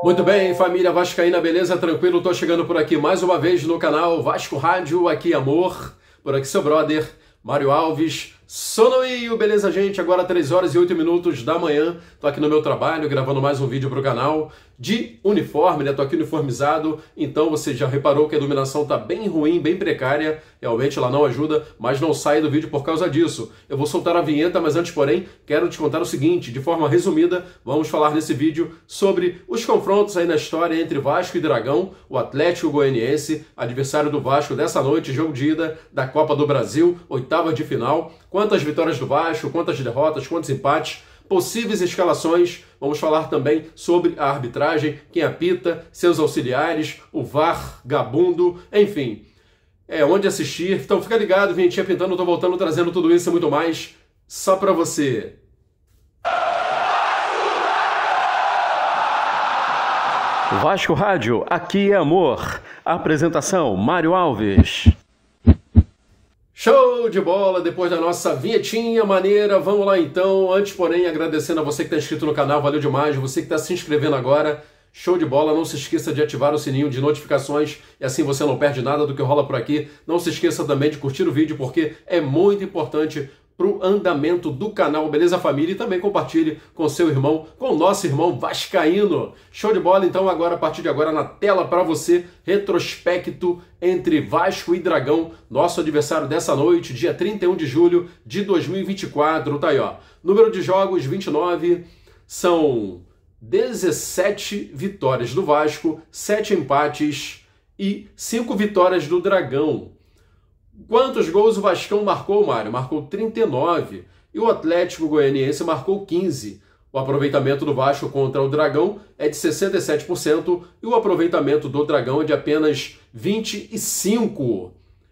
Muito bem, família Vascaína, beleza? Tranquilo? Tô chegando por aqui mais uma vez no canal Vasco Rádio, aqui amor, por aqui seu brother Mário Alves, Sonoio, beleza, gente? Agora 3 horas e 8 minutos da manhã. Tô aqui no meu trabalho, gravando mais um vídeo para o canal de uniforme, né? Tô aqui uniformizado, então você já reparou que a iluminação tá bem ruim, bem precária. Realmente ela não ajuda, mas não sai do vídeo por causa disso. Eu vou soltar a vinheta, mas antes, porém, quero te contar o seguinte: de forma resumida, vamos falar nesse vídeo sobre os confrontos aí na história entre Vasco e Dragão, o Atlético Goianiense, adversário do Vasco dessa noite, jogo de ida da Copa do Brasil, oitava de final Quantas vitórias do Vasco, quantas derrotas, quantos empates, possíveis escalações. Vamos falar também sobre a arbitragem, quem apita, seus auxiliares, o VAR, Gabundo, enfim. É onde assistir. Então fica ligado, Vinhetinha Pintando, estou tô voltando trazendo tudo isso e muito mais só para você. Vasco Rádio, aqui é amor. Apresentação: Mário Alves. Show de bola! Depois da nossa vinhetinha maneira, vamos lá então. Antes, porém, agradecendo a você que está inscrito no canal, valeu demais. Você que está se inscrevendo agora, show de bola. Não se esqueça de ativar o sininho de notificações e assim você não perde nada do que rola por aqui. Não se esqueça também de curtir o vídeo porque é muito importante para o andamento do canal Beleza Família e também compartilhe com seu irmão, com nosso irmão Vascaíno. Show de bola, então agora a partir de agora na tela para você, retrospecto entre Vasco e Dragão, nosso adversário dessa noite, dia 31 de julho de 2024, tá aí ó. Número de jogos 29 são 17 vitórias do Vasco, 7 empates e 5 vitórias do Dragão. Quantos gols o Vascão marcou, Mário? Marcou 39 e o Atlético Goianiense marcou 15. O aproveitamento do Vasco contra o Dragão é de 67% e o aproveitamento do Dragão é de apenas 25%.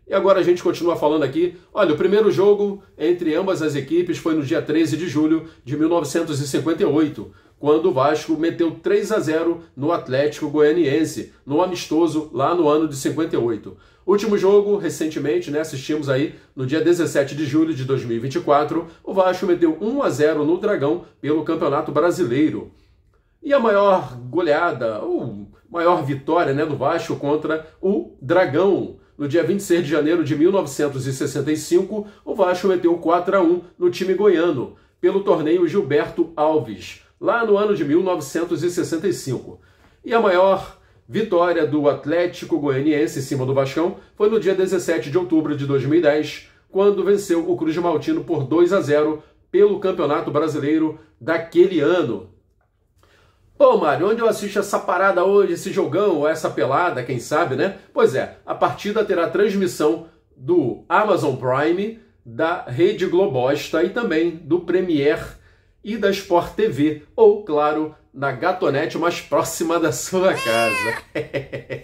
E agora a gente continua falando aqui. Olha, o primeiro jogo entre ambas as equipes foi no dia 13 de julho de 1958, quando o Vasco meteu 3 a 0 no Atlético Goianiense, no amistoso lá no ano de 58. Último jogo, recentemente, né, assistimos aí no dia 17 de julho de 2024, o Vasco meteu 1 a 0 no Dragão pelo Campeonato Brasileiro. E a maior goleada, ou maior vitória né, do Vasco contra o Dragão. No dia 26 de janeiro de 1965, o Vasco meteu 4 a 1 no time goiano, pelo torneio Gilberto Alves, lá no ano de 1965. E a maior Vitória do Atlético Goianiense em cima do Vascão foi no dia 17 de outubro de 2010, quando venceu o Cruz Maltino por 2 a 0 pelo Campeonato Brasileiro daquele ano. Pô, Mário, onde eu assisto essa parada hoje, esse jogão, ou essa pelada, quem sabe, né? Pois é, a partida terá transmissão do Amazon Prime, da Rede Globosta e também do Premier e da Sport TV, ou, claro, na gatonete mais próxima da sua casa.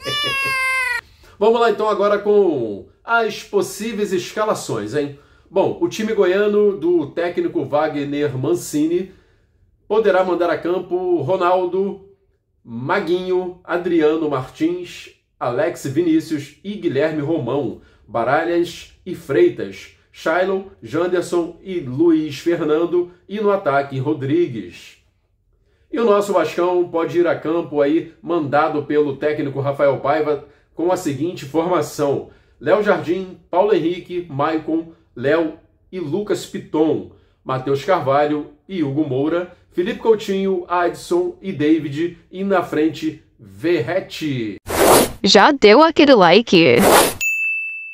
Vamos lá então agora com as possíveis escalações, hein? Bom, o time goiano do técnico Wagner Mancini poderá mandar a campo Ronaldo, Maguinho, Adriano Martins, Alex Vinícius e Guilherme Romão, Baralhas e Freitas, Shailon, Janderson e Luiz Fernando e no ataque Rodrigues. E o nosso Vascão pode ir a campo aí, mandado pelo técnico Rafael Paiva, com a seguinte formação: Léo Jardim, Paulo Henrique, Maicon, Léo e Lucas Piton, Matheus Carvalho e Hugo Moura, Felipe Coutinho, Adson e David, e na frente, Verrete. Já deu aquele like?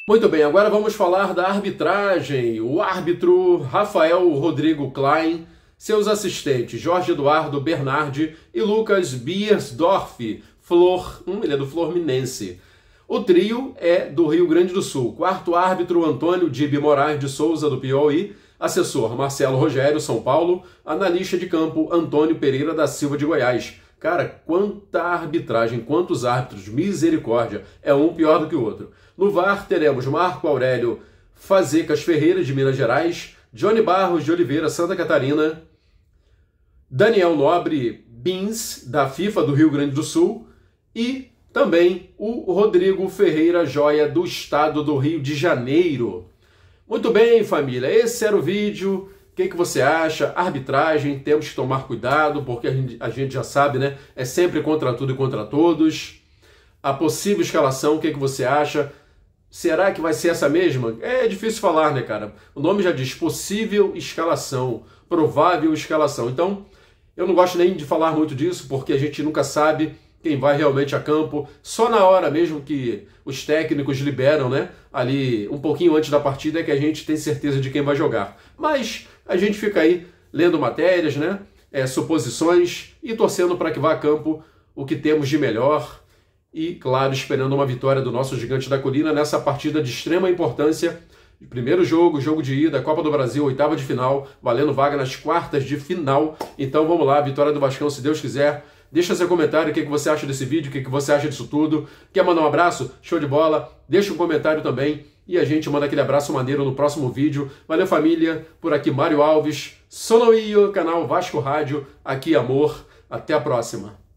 Muito bem, agora vamos falar da arbitragem. O árbitro Rafael Rodrigo Klein seus assistentes Jorge Eduardo Bernardi e Lucas Biersdorf, Flor, hum, ele é do Fluminense O trio é do Rio Grande do Sul. Quarto árbitro Antônio Dibi Moraes de Souza, do Piauí. Assessor Marcelo Rogério, São Paulo. Analista de campo Antônio Pereira da Silva, de Goiás. Cara, quanta arbitragem, quantos árbitros, misericórdia. É um pior do que o outro. No VAR teremos Marco Aurélio Fazecas Ferreira, de Minas Gerais. Johnny Barros de Oliveira, Santa Catarina. Daniel Nobre Bins, da FIFA do Rio Grande do Sul, e também o Rodrigo Ferreira Joia, do estado do Rio de Janeiro. Muito bem, família, esse era o vídeo. O que, é que você acha? Arbitragem, temos que tomar cuidado, porque a gente, a gente já sabe, né? É sempre contra tudo e contra todos. A possível escalação, o que, é que você acha? Será que vai ser essa mesma? É difícil falar, né, cara? O nome já diz possível escalação, provável escalação. Então, eu não gosto nem de falar muito disso, porque a gente nunca sabe quem vai realmente a campo, só na hora mesmo que os técnicos liberam, né? Ali um pouquinho antes da partida é que a gente tem certeza de quem vai jogar. Mas a gente fica aí lendo matérias, né? É, suposições e torcendo para que vá a campo o que temos de melhor e, claro, esperando uma vitória do nosso gigante da colina nessa partida de extrema importância Primeiro jogo, jogo de ida, Copa do Brasil, oitava de final, valendo vaga nas quartas de final. Então vamos lá, vitória do Vascão, se Deus quiser. Deixa seu comentário, o que, que você acha desse vídeo, o que, que você acha disso tudo. Quer mandar um abraço? Show de bola. Deixa um comentário também e a gente manda aquele abraço maneiro no próximo vídeo. Valeu família, por aqui Mário Alves, o canal Vasco Rádio, aqui Amor. Até a próxima.